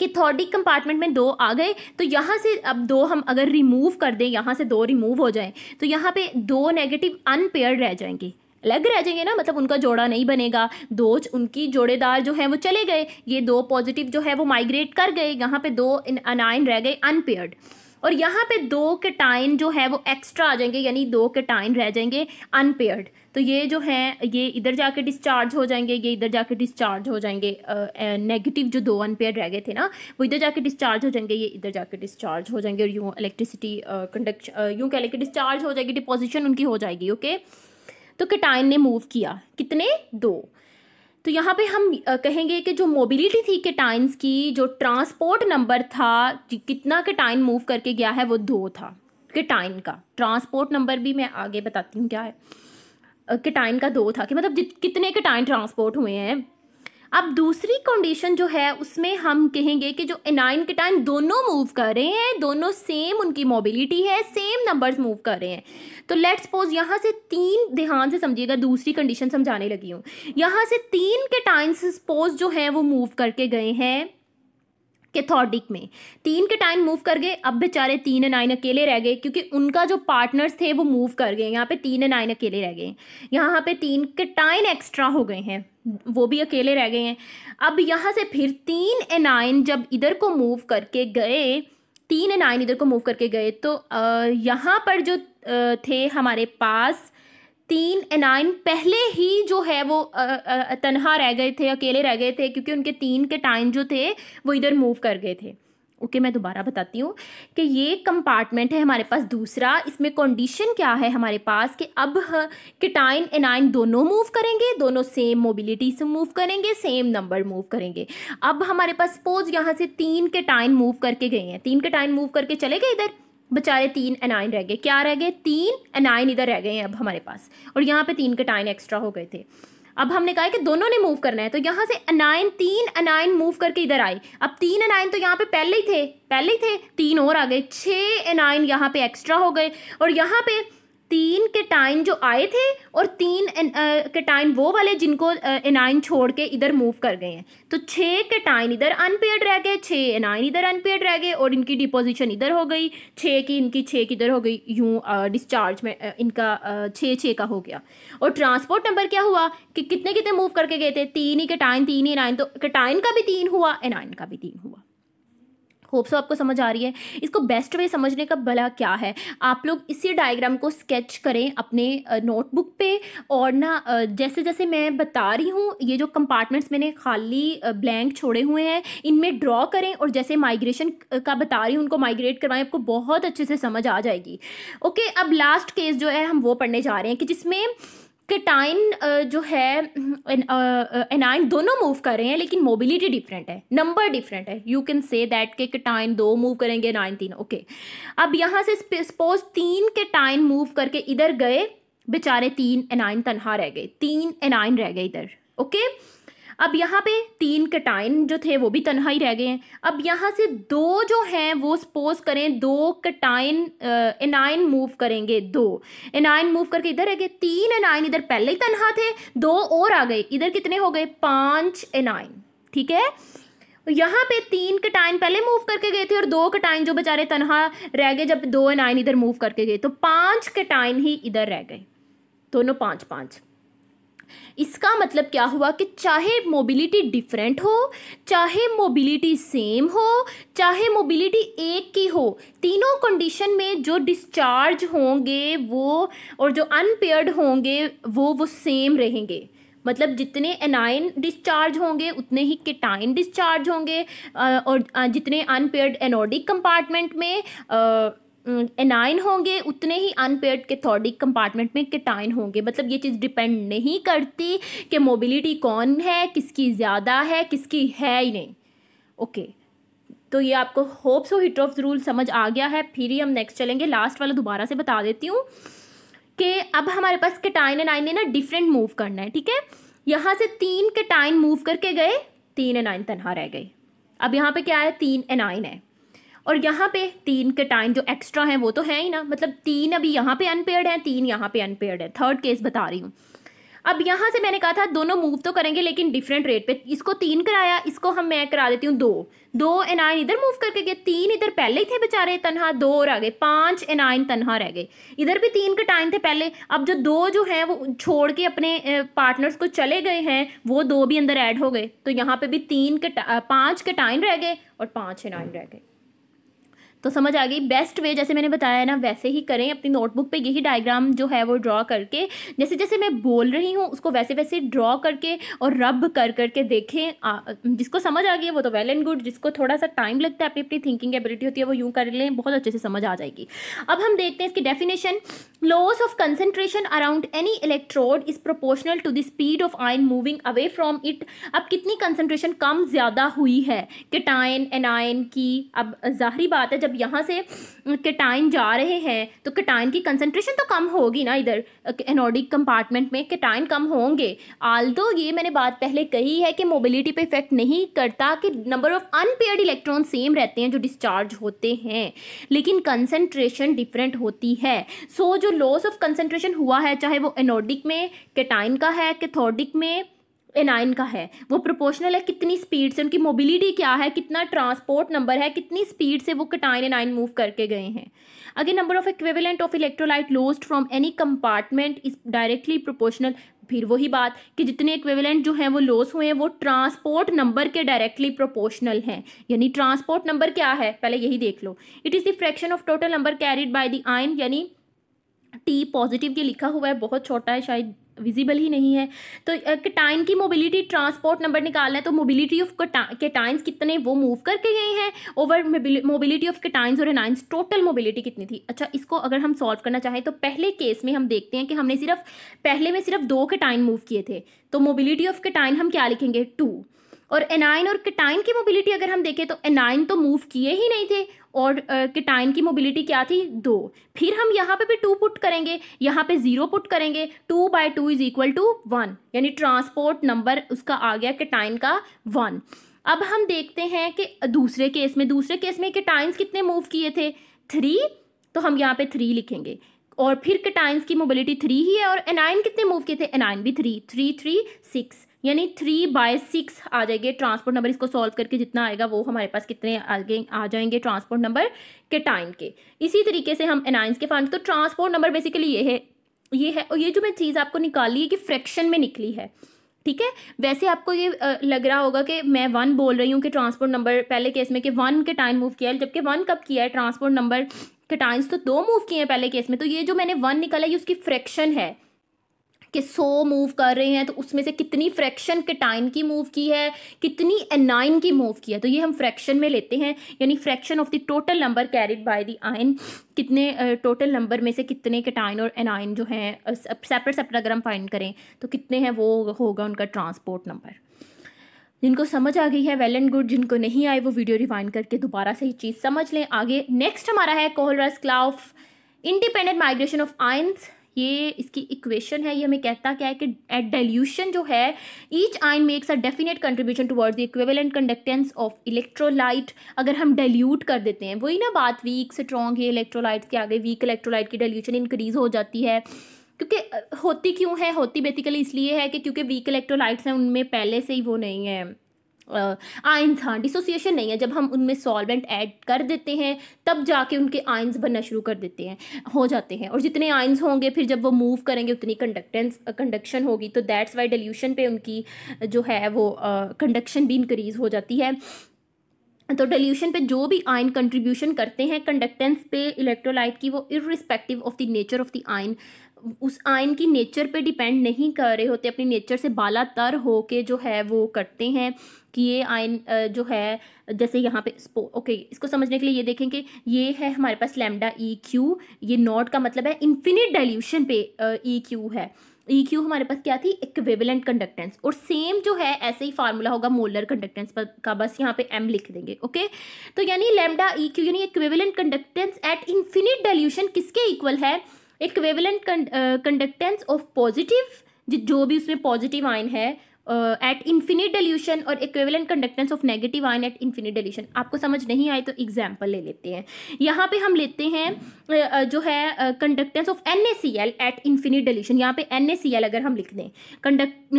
कि कैथोडिक कंपार्टमेंट में दो आ गए तो यहाँ से अब दो हम अगर रिमूव कर दें यहाँ से दो रिमूव हो जाए तो यहाँ पे दो नेगेटिव अनपेयर रह जाएंगे अलग रह जाएंगे ना मतलब उनका जोड़ा नहीं बनेगा दो उनकी जोड़ेदार जो है वो चले गए ये दो पॉजिटिव जो है वो माइग्रेट कर गए यहाँ पे दो अनाइन रह गए अनपेयर्ड और यहाँ पे दो के टाइन जो है वो एक्स्ट्रा आ जाएंगे यानी दो के टाइन रह जाएंगे अनपेयर्ड तो ये जो हैं ये इधर जाके डिस्चार्ज हो जाएंगे ये इधर जाके डिस्चार्ज हो जाएंगे नेगेटिव जो दो अनपेयर रह गए थे ना वो इधर जाके डिस्चार्ज हो जाएंगे ये इधर जाके डिस्चार्ज हो जाएंगे और यूँ इलेक्ट्रिसिटी कंडक्शन यूँ कह लेंगे डिस्चार्ज हो जाएगी डिपोजिशन उनकी हो जाएगी ओके तो कटाइन ने मूव किया कितने दो तो यहाँ पे हम कहेंगे कि जो मोबिलिटी थी केटाइन्स की जो ट्रांसपोर्ट नंबर था कितना केटाइन मूव करके गया है वो दो था केटाइन का ट्रांसपोर्ट नंबर भी मैं आगे बताती हूँ क्या है के टाइम का दो था कि मतलब कितने के टाइम ट्रांसपोर्ट हुए हैं अब दूसरी कंडीशन जो है उसमें हम कहेंगे कि जो एनाइन टाइम दोनों मूव कर रहे हैं दोनों सेम उनकी मोबिलिटी है सेम नंबर्स मूव कर रहे हैं तो लेट्स सपोज यहाँ से तीन ध्यान से समझिएगा दूसरी कंडीशन समझाने लगी हूँ यहाँ से तीन के टाइम सपोज जो हैं वो मूव करके गए हैं कैथोडिक में तीन के टाइम मूव कर गए अब बेचारे तीन नाइन अकेले रह गए क्योंकि उनका जो पार्टनर्स थे वो मूव कर गए यहाँ पे तीन नाइन अकेले रह गए यहाँ पे तीन के टाइन एक्स्ट्रा हो गए हैं वो भी अकेले रह गए हैं अब यहाँ से फिर तीन ए नाइन जब इधर को मूव करके गए तीन नाइन इधर को मूव करके गए तो यहाँ पर जो थे हमारे पास तीन एनाइन पहले ही जो है वो तनहा रह गए थे अकेले रह गए थे क्योंकि उनके तीन के टाइन जो थे वो इधर मूव कर गए थे ओके okay, मैं दोबारा बताती हूँ कि ये कंपार्टमेंट है हमारे पास दूसरा इसमें कंडीशन क्या है हमारे पास कि अब किटाइन एनाइन दोनों मूव करेंगे दोनों सेम मोबिलिटी से मूव करेंगे सेम नंबर मूव करेंगे अब हमारे पास सपोज यहाँ से तीन के टाइन मूव करके गए हैं तीन के टाइन मूव करके चले गए इधर बेचारे तीन एनाइन रह गए क्या रह गए तीन एनाइन इधर रह गए हैं अब हमारे पास और यहाँ पे तीन कटाइन एक्स्ट्रा हो गए थे अब हमने कहा कि दोनों ने मूव करना है तो यहाँ से अनाइन तीन अनाइन मूव करके इधर आए अब तीन अनाइन तो यहाँ पे पहले ही थे पहले ही थे तीन और आ गए छः अनाइन यहाँ पे एक्स्ट्रा हो गए और यहाँ पे तीन केटाइन जो आए थे और तीन केटाइन वो वाले जिनको एनाइन छोड़ के इधर मूव कर गए हैं तो छः केटाइन इधर अनपेड रह गए छः एनाइन इधर अनपेड रह गए और इनकी डिपोजिशन इधर हो गई छः की इनकी छः किधर हो गई यूँ डिस्चार्ज में इनका छः छः का हो गया और ट्रांसपोर्ट नंबर क्या हुआ कि कितने कितने मूव करके गए थे तीन ही केटाइन तीन ही एनाइन तो केटाइन का भी तीन हुआ एनाइन का भी तीन हुआ होप सो आपको समझ आ रही है इसको बेस्ट वे समझने का भला क्या है आप लोग इसी डायग्राम को स्केच करें अपने नोटबुक पे और ना जैसे जैसे मैं बता रही हूँ ये जो कंपार्टमेंट्स मैंने खाली ब्लैंक छोड़े हुए हैं इनमें ड्रॉ करें और जैसे माइग्रेशन का बता रही हूँ उनको माइग्रेट करवाएं आपको बहुत अच्छे से समझ आ जाएगी ओके अब लास्ट केस जो है हम वो पढ़ने जा रहे हैं कि जिसमें केटाइन जो है एनाइन दोनों मूव कर रहे हैं लेकिन मोबिलिटी डिफरेंट है नंबर डिफरेंट है यू कैन से दैट के केटाइन दो मूव करेंगे एनाइन तीन ओके अब यहाँ से सपोज तीन टाइन मूव करके इधर गए बेचारे तीन एनाइन तनहा रह गए तीन एनाइन रह गए इधर ओके okay? अब यहाँ पे तीन कटाइन जो थे वो भी तनहा ही रह गए हैं अब यहाँ से दो जो हैं वो सपोज करें दो कटाइन एनाइन मूव करेंगे दो एनाइन मूव करके इधर रह गए तीन एनाइन इधर पहले ही तनहा थे दो और आ गए इधर कितने हो गए पाँच एनाइन ठीक है यहाँ पे तीन कटाइन पहले मूव करके गए थे और दो कटाइन जो बेचारे तनहा रह गए जब दो एनाइन इधर मूव करके गए तो पांच कटाइन ही इधर रह गए दोनों पांच पांच इसका मतलब क्या हुआ कि चाहे मोबिलिटी डिफरेंट हो चाहे मोबिलिटी सेम हो चाहे मोबिलिटी एक की हो तीनों कंडीशन में जो डिस्चार्ज होंगे वो और जो अनपेयर्ड होंगे वो वो सेम रहेंगे मतलब जितने एनाइन डिस्चार्ज होंगे उतने ही किटाइन डिस्चार्ज होंगे और जितने अनपेयर्ड एनोडिक कंपार्टमेंट में एनाइन होंगे उतने ही अनपेड कैथोडिक कंपार्टमेंट में किटाइन होंगे मतलब ये चीज़ डिपेंड नहीं करती कि मोबिलिटी कौन है किसकी ज़्यादा है किसकी है ही नहीं ओके okay. तो ये आपको hope so Hittorf rule समझ आ गया है फिर ही हम नेक्स्ट चलेंगे लास्ट वाला दोबारा से बता देती हूँ कि अब हमारे पास केटाइन एनाइन ने ना डिफरेंट मूव करना है ठीक है यहाँ से तीन कटाइन मूव करके गए तीन एनाइन तनहा रह गए अब यहाँ पे क्या है तीन एनाइन है और यहाँ पे तीन के टाइम जो एक्स्ट्रा हैं वो तो है ही ना मतलब तीन अभी यहाँ पे अनपेयर्ड हैं तीन यहाँ पे अनपेयर्ड है थर्ड केस बता रही हूँ अब यहाँ से मैंने कहा था दोनों मूव तो करेंगे लेकिन डिफरेंट रेट पे इसको तीन कराया इसको हम मैं करा देती हूँ दो दो आइन इधर मूव करके गए तीन इधर पहले ही थे बेचारे तनहा दो और आ गए पांच आइन तनहा रह गए इधर भी तीन के टाइम थे पहले अब जो दो जो हैं वो छोड़ के अपने पार्टनर्स को चले गए हैं वो दो भी अंदर ऐड हो गए तो यहाँ पे भी तीन के पाँच के टाइम रह गए और पाँच एनाइन रह गए तो समझ आ गई बेस्ट वे जैसे मैंने बताया ना वैसे ही करें अपनी नोटबुक पे यही डायग्राम जो है वो ड्रॉ करके जैसे जैसे मैं बोल रही हूँ उसको वैसे वैसे ड्रॉ करके और रब कर करके देखें जिसको समझ आ गई है वो तो वेल एंड गुड जिसको थोड़ा सा टाइम लगता है अपनी अपनी थिंकिंग एबिलिटी होती है वो यूँ कर लें बहुत अच्छे से समझ आ जाएगी अब हम देखते हैं इसकी definition loss of concentration around any electrode is proportional to the speed of ion moving away from it अब कितनी कंसेंट्रेशन कम ज़्यादा हुई है किटाइन एनाइन की अब जाहरी बात है जब जब यहाँ से कैटाइन जा रहे हैं तो कैटाइन की कंसनट्रेशन तो कम होगी ना इधर एनोडिक कंपार्टमेंट में कैटाइन कम होंगे आल तो ये मैंने बात पहले कही है कि मोबिलिटी पे इफेक्ट नहीं करता कि number of unpaired electron same रहते हैं जो डिस्चार्ज होते हैं लेकिन कंसनट्रेशन डिफरेंट होती है सो so, जो लॉस ऑफ कंसनट्रेशन हुआ है चाहे वो एनोडिक में कैटाइन का है कैथोडिक में एनाइन का है वो प्रोपोर्शनल है कितनी स्पीड से उनकी मोबिलिटी क्या है कितना ट्रांसपोर्ट नंबर है कितनी स्पीड से वो कटाइन एनाइन मूव करके गए हैं अगर number of equivalent of electrolyte lost from any compartment is directly proportional फिर वही बात कि जितने इक्वेवेलेंट जो हैं वो लॉस हुए हैं वो ट्रांसपोर्ट नंबर के डायरेक्टली प्रोपोर्शनल हैं यानी ट्रांसपोर्ट नंबर क्या है पहले यही देख लो it is the fraction of total number carried by the ion यानी टी पॉजिटिव ये लिखा हुआ है बहुत छोटा है शायद विजिबल ही नहीं है तो कटाइन की मोबिलिटी ट्रांसपोर्ट नंबर निकालना है तो मोबिलिटी ऑफ कटाइंस कितने वो मूव करके गए हैं ओवर मोबिलिटी ऑफ कटाइंस और एनाइंस टोटल मोबिलिटी कितनी थी अच्छा इसको अगर हम सॉल्व करना चाहें तो पहले केस में हम देखते हैं कि हमने सिर्फ पहले में सिर्फ दो कटाइन मूव किए थे तो मोबिलिटी ऑफ कटाइन हम क्या लिखेंगे टू और एनाइन और किटाइन की मोबिलिटी अगर हम देखें तो एनाइन तो मूव किए ही नहीं थे और किटाइन की मोबिलिटी क्या थी दो फिर हम यहाँ पे भी टू पुट करेंगे यहाँ पे ज़ीरो पुट करेंगे two by two is equal to one यानी ट्रांसपोर्ट नंबर उसका आ गया किटाइन का वन अब हम देखते हैं कि दूसरे केस में दूसरे केस में किटाइंस कितने मूव किए थे थ्री तो हम यहाँ पे थ्री लिखेंगे और फिर कटाइन्स की मोबिलिटी थ्री ही है और एनाइन कितने मूव किए थे एनाइन भी थ्री थ्री थ्री सिक्स यानी थ्री बाय सिक्स आ जाएगी ट्रांसपोर्ट नंबर इसको सॉल्व करके जितना आएगा वो हमारे पास कितने आगे आ जाएंगे ट्रांसपोर्ट नंबर के टाइम के इसी तरीके से हम एनाइंस के फॉर्म तो ट्रांसपोर्ट नंबर बेसिकली ये है ये है और ये जो मैं चीज़ आपको निकाली है कि फ्रैक्शन में निकली है ठीक है वैसे आपको ये लग रहा होगा कि मैं वन बोल रही हूँ कि ट्रांसपोर्ट नंबर पहले केस में कि वन के टाइम मूव किया है जबकि वन कब किया है ट्रांसपोर्ट नंबर के टाइम्स तो दो मूव किए हैं पहले केस में तो ये जो मैंने वन निकाला ये उसकी फ्रैक्शन है कि सो मूव कर रहे हैं तो उसमें से कितनी फ्रैक्शन केटाइन की मूव की है कितनी एनाइन की मूव की है तो ये हम फ्रैक्शन में लेते हैं यानी fraction of the total number carried by the ion कितने टोटल नंबर में से कितने कटाइन और एनाइन जो हैं सेपरेट सेपरेट अगर हम फाइंड करें तो कितने हैं वो होगा उनका ट्रांसपोर्ट नंबर जिनको समझ आ गई है वेल एंड गुड जिनको नहीं आए वो वीडियो रिवाइंड करके दोबारा से ये चीज़ समझ लें आगे नेक्स्ट हमारा है Kohlrausch law of independent migration of ions ये इसकी इक्वेशन है ये हमें कहता क्या है कि एट डेल्यूशन जो है each ion makes a definite contribution towards the equivalent conductance of electrolyte अगर हम डेल्यूट कर देते हैं वही ना बात वीक स्ट्रॉन्ग ये इलेक्ट्रोलाइट्स के आगे वीक इलेक्ट्रोलाइट की डल्यूशन इंक्रीज हो जाती है क्योंकि होती क्यों है होती बेसिकली इसलिए है कि क्योंकि वीक इलेक्ट्रोलाइट्स हैं उनमें पहले से ही वो नहीं है आयंस हाँ डिसोसिएशन नहीं है जब हम उनमें सॉल्वेंट ऐड कर देते हैं तब जाके उनके आयंस बनना शुरू कर देते हैं हो जाते हैं और जितने आयंस होंगे फिर जब वो मूव करेंगे उतनी कंडक्टेंस कंडक्शन होगी तो दैट्स वाई डल्यूशन पे उनकी जो है वो कंडक्शन भी इंक्रीज हो जाती है तो डल्यूशन पे जो भी आयन कंट्रीब्यूशन करते हैं कंडक्टेंस पे इलेक्ट्रोलाइट की वो irrespective of the nature of the ion उस आयन की नेचर पे डिपेंड नहीं कर रहे होते अपनी नेचर से बाला तर हो के जो है वो करते हैं कि ये आयन जो है जैसे यहाँ पे ओके इसको समझने के लिए ये देखें कि ये है हमारे पास लेमडा ई क्यू ये नॉट का मतलब है इन्फिनिट डाइल्यूशन पे ई क्यू e है ई e क्यू हमारे पास क्या थी इक्विवेलेंट कंडक्टेंस और सेम जो है ऐसे ही फार्मूला होगा मोलर कंडक्टेंस पर का बस यहाँ पे एम लिख देंगे ओके तो यानी लेमडा ई क्यू यानी equivalent conductance at infinite dilution किसके इक्वल है इक्विवेलेंट कंडक्टेंस ऑफ पॉजिटिव जो भी उसमें पॉजिटिव आयन है एट इन्फिनिट डल्यूशन और equivalent conductance of negative ion at infinite dilution आपको समझ नहीं आए तो एग्जाम्पल ले लेते हैं यहाँ पे हम लेते हैं जो है conductance of N A C L at infinite dilution यहाँ पे एन ए सी एल अगर हम लिख दें कंडक्ट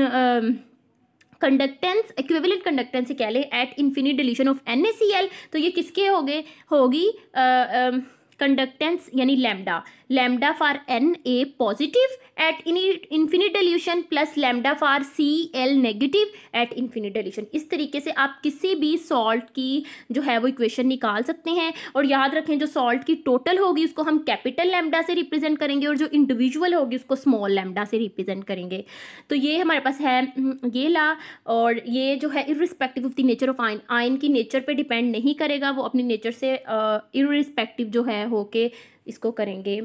कंडक्टेंस इक्विवेलेंट कंडक्टेंस कह लें at infinite dilution of N A C L तो ये किसके हो गए होगी कंडक्टेंस यानी lambda for N A positive at at dilution plus lambda for C L negative at infinite dilution इस तरीके से आप किसी भी सॉल्ट की जो है वो इक्वेशन निकाल सकते हैं और याद रखें जो सॉल्ट की टोटल होगी उसको हम कैपिटल लैमडा से रिप्रेजेंट करेंगे और जो इंडिविजुअल होगी उसको स्मॉल लैमडा से रिप्रेजेंट करेंगे तो ये हमारे पास है हम्म, ये ला और ये जो है irrespective of the nature of ion ion की नेचर पर डिपेंड नहीं करेगा वो अपनी नेचर से इरिस्पेक्टिव जो है होके इसको करेंगे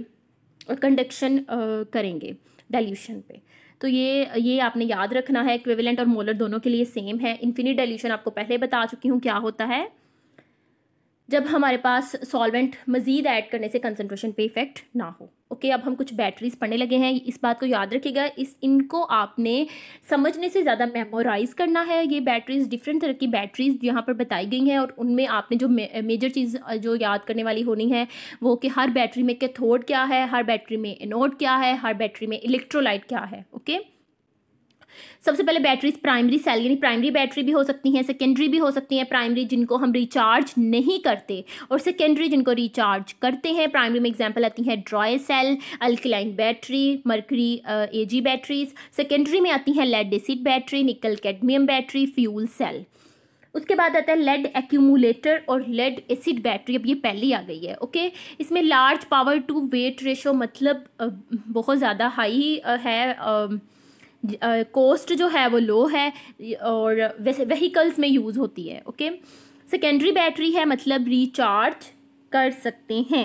और कंडक्शन करेंगे डाइल्यूशन पे तो ये ये आपने याद रखना है इक्विवेलेंट और मोलर दोनों के लिए सेम है इन्फिनिट डाइल्यूशन आपको पहले बता चुकी हूँ क्या होता है जब हमारे पास सॉल्वेंट मज़ीद ऐड करने से कंसनट्रेशन पे इफ़ेक्ट ना हो ओके अब हम कुछ बैटरीज पढ़ने लगे हैं इस बात को याद रखिएगा इस इनको आपने समझने से ज़्यादा मेमोराइज करना है ये बैटरीज डिफरेंट तरह की बैटरीज यहाँ पर बताई गई हैं और उनमें आपने जो मेजर चीज़ जो याद करने वाली होनी है वो कि हर बैटरी में कैथोड क्या है हर बैटरी में एनोड क्या है हर बैटरी में इलेक्ट्रोलाइट क्या है ओके सबसे पहले बैटरीज प्राइमरी सेल यानी प्राइमरी बैटरी भी हो सकती हैं सेकेंडरी भी हो सकती हैं प्राइमरी जिनको हम रिचार्ज नहीं करते और सेकेंडरी जिनको रिचार्ज करते हैं प्राइमरी में एग्जाम्पल आती है dry cell alkaline battery mercury A G batteries secondary में आती हैं lead acid battery nickel cadmium battery fuel cell उसके बाद आता है लेड एक्यूमुलेटर और लेड एसिड बैटरी अब ये पहली आ गई है ओके इसमें large power to weight ratio मतलब uh, बहुत ज़्यादा हाई uh, है um, कॉस्ट जो है वो लो है और वहीकल्स में यूज़ होती है ओके सेकेंडरी बैटरी है मतलब रिचार्ज कर सकते हैं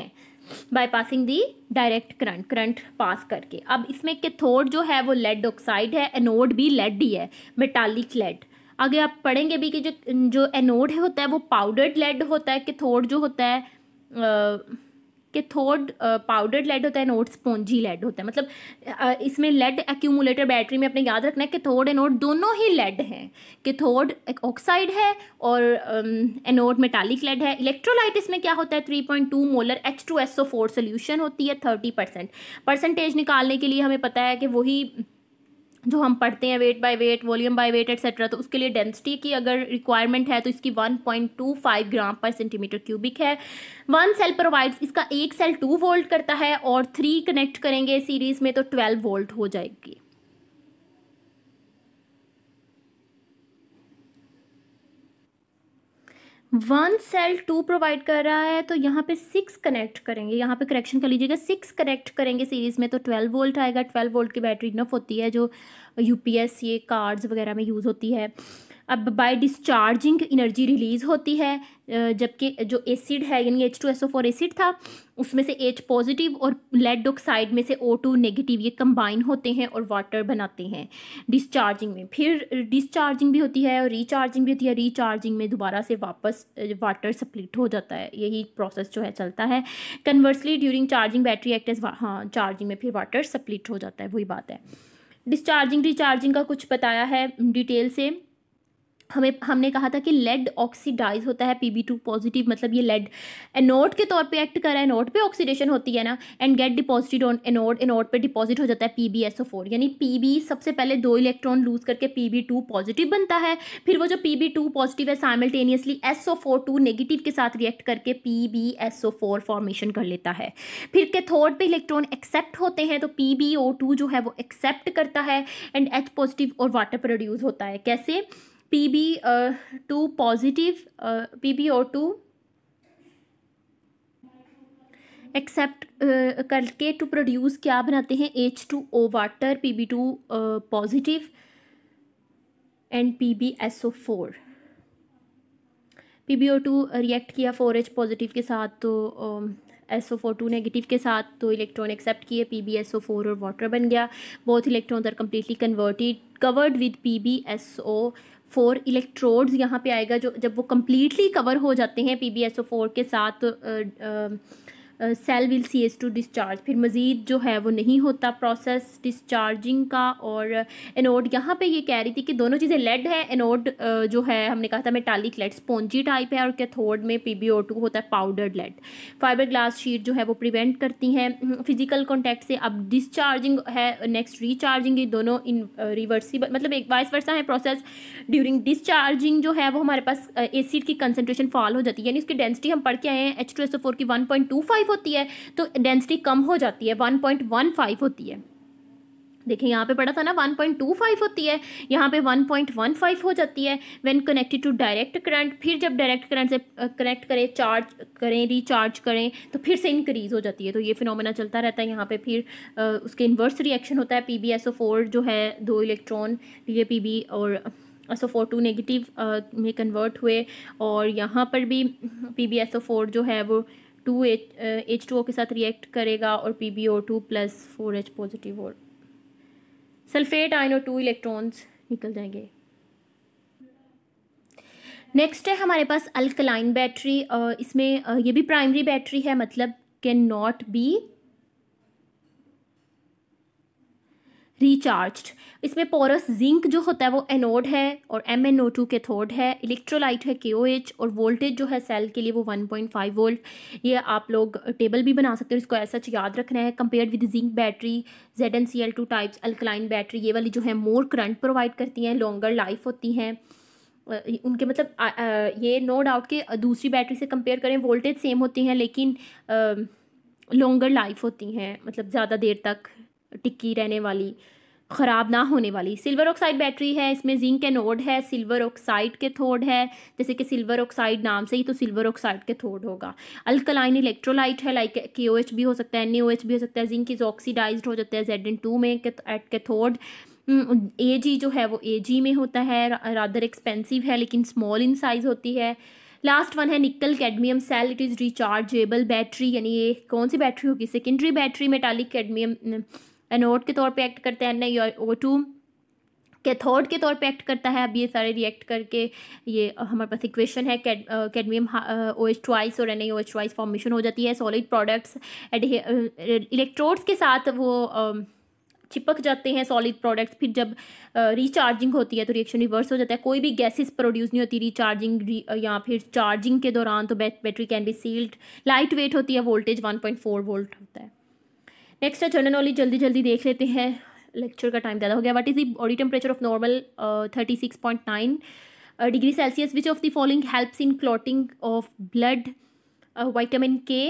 by passing passing the direct current current pass करके अब इसमें कैथोड जो है वो लेड ऑक्साइड है एनोड भी लेड ही है मेटालिक लेड आगे आप पढ़ेंगे भी कि जो जो एनोड होता है वो पाउडर्ड लेड होता है कैथोड जो होता है आ, कि थोड पाउडर्ड लेड होता है नोट स्पोंजी लेड होता है मतलब uh, इसमें लेड एक्यूमुलेटर बैटरी में अपने याद रखना है कि थोड एनोड दोनों ही लेड हैं कि थोड एक ऑक्साइड है और एनोड मेटालिक लेड है इलेक्ट्रोलाइट इसमें क्या होता है three point two molar H two S O four solution होती है थर्टी परसेंट परसेंटेज निकालने के लिए हमें पता है कि वही जो हम पढ़ते हैं weight by weight volume by weight etcetera तो उसके लिए डेंसिटी की अगर रिक्वायरमेंट है तो इसकी 1.25 ग्राम पर सेंटीमीटर क्यूबिक है वन सेल प्रोवाइड्स इसका एक सेल टू वोल्ट करता है और थ्री कनेक्ट करेंगे सीरीज में तो ट्वेल्व वोल्ट हो जाएगी वन सेल टू प्रोवाइड कर रहा है तो यहाँ पे सिक्स कनेक्ट करेंगे यहाँ पे करेक्शन कर लीजिएगा सिक्स कनेक्ट करेंगे सीरीज़ में तो ट्वेल्व वोल्ट आएगा ट्वेल्व वोल्ट की बैटरी इनफ होती है जो यूपीएस ये कार्ड्स वगैरह में यूज़ होती है अब बाय डिस्चार्जिंग एनर्जी रिलीज़ होती है जबकि जो एसिड है यानी H two S O four acid था उसमें से एच पॉजिटिव और लेड ऑक्साइड में से ओ टू नेगेटिव ये कंबाइन होते हैं और वाटर बनाते हैं डिस्चार्जिंग में फिर डिस्चार्जिंग भी होती है और रीचार्जिंग भी होती है रीचार्जिंग में दोबारा से वापस वाटर सप्लिट हो जाता है यही प्रोसेस जो है चलता है conversely during charging battery act as हाँ चार्जिंग में फिर वाटर सप्लिट हो जाता है वही बात है डिस्चार्जिंग रिचार्जिंग का कुछ बताया है डिटेल से हमें हमने कहा था कि लेड ऑक्सीडाइज होता है पी बी टू पॉजिटिव मतलब ये लेड एनोड के तौर पे एक्ट कर रहा है एनोड पे ऑक्सीडेशन होती है ना and get deposited on anode anode पे डिपॉजिट हो जाता है P B S O four यानी पी बी सबसे पहले दो इलेक्ट्रॉन लूज करके पी बी टू पॉजिटिव बनता है फिर वो जो पी बी टू पॉजिटिव है simultaneously S O four two negative के साथ रिएक्ट करके P B S O four formation कर लेता है फिर कैथोड पे इलेक्ट्रॉन एक्सेप्ट होते हैं तो पी बी ओ टू जो है वो एक्सेप्ट करता है एंड एच पॉजिटिव और वाटर प्रोड्यूस होता है कैसे P B two positive P B O two accept करके टू प्रोड्यूस क्या बनाते हैं H two O water P B two positive and P B S O four P B O two react किया four H positive के साथ तो S O four two negative के साथ तो इलेक्ट्रॉन एक्सेप्ट किए P B S O four और water बन गया बहुत electrons are completely converted covered with P B S O four electrodes यहाँ पे आएगा जो जब वो कम्प्लीटली कवर हो जाते हैं पी के साथ cell will cease to discharge फिर मज़ीद जो है वो नहीं होता प्रोसेस डिस्चार्जिंग का और एनोड यहाँ पे ये कह रही थी कि दोनों चीज़ें लेड है एनोड जो है हमने कहा था मेटालिक लेड स्पोंजी टाइप है और कैथोड में पी बी ओ टू होता है powdered lead fibre glass sheet जो है वो प्रिवेंट करती हैं फिजिकल हम्म, कॉन्टैक्ट से अब डिस्चार्जिंग है नेक्स्ट रिचार्जिंग ये दोनों इन रिवर्सिबल मतलब एक वाइस वर्सा है प्रोसेस ड्यूरिंग डिस्चार्जिंग जो है वो हमारे पास एसिड की कंसनट्रेशन फॉल हो जाती है यानी उसकी डेंसिटी हम पढ़ के आए हैं H two S O four की वन पॉइंट टू फाइव होती है तो डेंसिटी कम हो जाती है 1.15 होती है देखिए यहाँ पे पड़ा था ना 1.25 होती है यहाँ पे 1.15 हो जाती है when connected to direct current फिर जब डायरेक्ट करंट से कनेक्ट करें चार्ज करें रिचार्ज करें तो फिर से इंक्रीज़ हो जाती है तो ये फिनोमेना चलता रहता है यहाँ पे फिर उसके इन्वर्स रिएक्शन होता है पी बी जो है दो इलेक्ट्रॉन ए पी और S O four two negative में कन्वर्ट हुए और यहाँ पर भी P B S O four जो है वो two H H two O के साथ रिएक्ट करेगा और P B O two plus four H positive और सल्फेट आयन टू इलेक्ट्रॉन्स निकल जाएंगे नेक्स्ट है हमारे पास अल्कलाइन बैटरी uh, इसमें uh, ये भी प्राइमरी बैटरी है मतलब कैन नॉट बी रिचार्ज इसमें पोरस जिंक जो होता है वो एनोड है और एम एन ओ टू के थोड है इलेक्ट्रोलाइट है के ओ एच और वोल्टेज जो है सेल के लिए वो वन पॉइंट फाइव वोल्ट ये आप लोग टेबल भी बना सकते हो इसको ऐसा याद रखना है compare with zinc battery Z N C L two types alkaline battery ये वाली जो है मोर करंट प्रोवाइड करती हैं लॉन्गर लाइफ होती हैं उनके मतलब ये नो डाउट के दूसरी बैटरी से कंपेयर करें वोल्टेज सेम होती हैं लेकिन लॉन्गर लाइफ होती हैं मतलब ज़्यादा देर तक टिक्की रहने वाली ख़राब ना होने वाली सिल्वर ऑक्साइड बैटरी है इसमें जिंक एनोड है सिल्वर ऑक्साइड के थोड है जैसे कि सिल्वर ऑक्साइड नाम से ही तो सिल्वर ऑक्साइड के थोड होगा अल्कलाइन इलेक्ट्रोलाइट है लाइक के ओ एच भी हो सकता है एन ओ एच भी हो सकता है जिंक इज ऑक्सीडाइज हो जाता है जेड एन टू में एट के थोड ए जी जो है वो ए जी में होता है रादर एक्सपेंसिव है लेकिन स्मॉल इन साइज़ होती है लास्ट वन है nickel cadmium cell it is rechargeable battery यानी ये कौन सी बैटरी होगी secondary battery metallic cadmium anode के तौर पे एक्ट करता है एन ओ टू कैथोड के तौर पे एक्ट करता है अब ये सारे रिएक्ट करके ये हमारे पास इक्वेशन है कैडमियम ओ एच ट्वाइस और N O H twice formation हो जाती है सॉलिड प्रोडक्ट्स इलेक्ट्रोड्स के साथ वो uh, चिपक जाते हैं सॉलिड प्रोडक्ट्स फिर जब रीचार्जिंग होती है तो रिएक्शन रिवर्स हो जाता है कोई भी गैसेस प्रोड्यूस नहीं होती रीचार्जिंग री, या फिर चार्जिंग के दौरान तो battery can be sealed light weight होती है वोल्टेज 1.4 वोल्ट होता है नेक्स्ट है जनरल नॉलेज जल्दी जल्दी देख लेते हैं लेक्चर का टाइम ज़्यादा हो गया what is the body temperature of normal thirty six point nine degree Celsius which of the following helps in clotting of blood vitamin K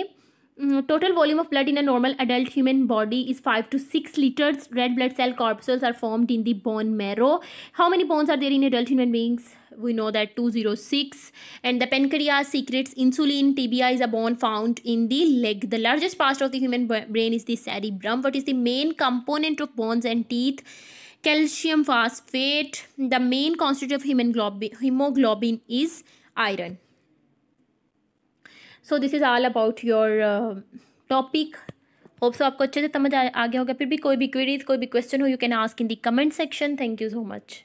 Mm, total volume of blood in a normal adult human body is 5 to 6 liters red blood cell corpuscles are formed in the bone marrow how many bones are there in adult human beings we know that 206 and the pancreas secretes insulin TBI is a bone found in the leg the largest part of the human brain is the cerebrum what is the main component of bones and teeth calcium phosphate the main constituent of hemoglobin is iron so this is all about your topic hope so आपको अच्छे से समझ आ, गया होगा फिर भी कोई भी क्वेरीज कोई भी क्वेश्चन हो you can ask in the comment section thank you so much